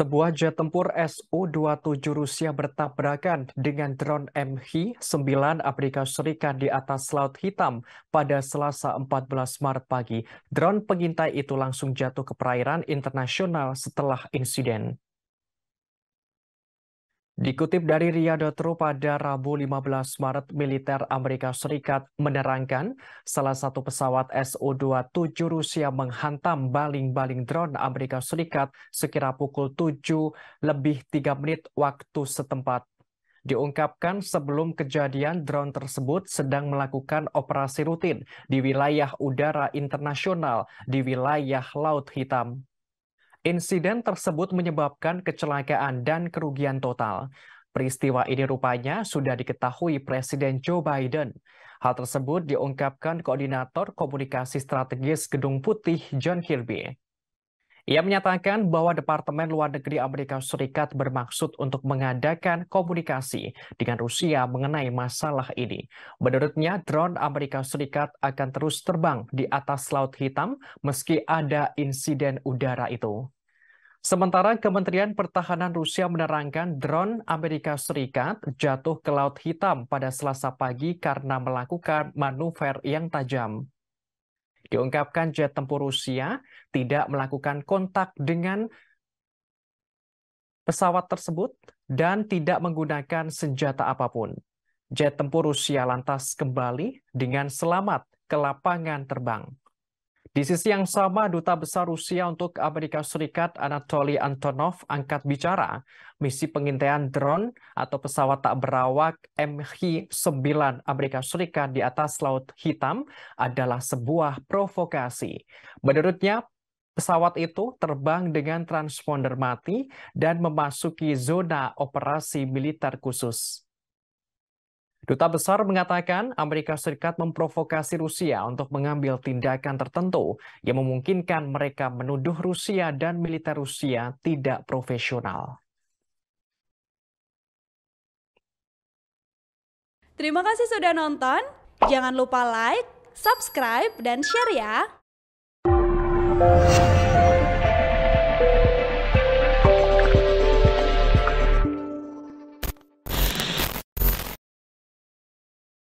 Sebuah jet tempur Su-27 Rusia bertabrakan dengan drone MH-9 Amerika Serikat di atas Laut Hitam pada Selasa 14 Maret pagi. Drone pengintai itu langsung jatuh ke perairan internasional setelah insiden. Dikutip dari Riyadotru pada Rabu 15 Maret, militer Amerika Serikat menerangkan salah satu pesawat SU-27 Rusia menghantam baling-baling drone Amerika Serikat sekira pukul 7 lebih 3 menit waktu setempat. Diungkapkan sebelum kejadian drone tersebut sedang melakukan operasi rutin di wilayah udara internasional di wilayah Laut Hitam. Insiden tersebut menyebabkan kecelakaan dan kerugian total. Peristiwa ini rupanya sudah diketahui Presiden Joe Biden. Hal tersebut diungkapkan Koordinator Komunikasi Strategis Gedung Putih John Kirby. Ia menyatakan bahwa Departemen Luar Negeri Amerika Serikat bermaksud untuk mengadakan komunikasi dengan Rusia mengenai masalah ini. Menurutnya, drone Amerika Serikat akan terus terbang di atas Laut Hitam meski ada insiden udara itu. Sementara Kementerian Pertahanan Rusia menerangkan drone Amerika Serikat jatuh ke Laut Hitam pada Selasa pagi karena melakukan manuver yang tajam. Diungkapkan jet tempur Rusia tidak melakukan kontak dengan pesawat tersebut dan tidak menggunakan senjata apapun. Jet tempur Rusia lantas kembali dengan selamat ke lapangan terbang. Di sisi yang sama, Duta Besar Rusia untuk Amerika Serikat Anatoly Antonov angkat bicara misi pengintaian drone atau pesawat tak berawak MH-9 Amerika Serikat di atas Laut Hitam adalah sebuah provokasi. Menurutnya, pesawat itu terbang dengan transponder mati dan memasuki zona operasi militer khusus. Duta Besar mengatakan Amerika Serikat memprovokasi Rusia untuk mengambil tindakan tertentu yang memungkinkan mereka menuduh Rusia dan militer Rusia tidak profesional. Terima kasih sudah nonton. Jangan lupa like, subscribe, dan share ya.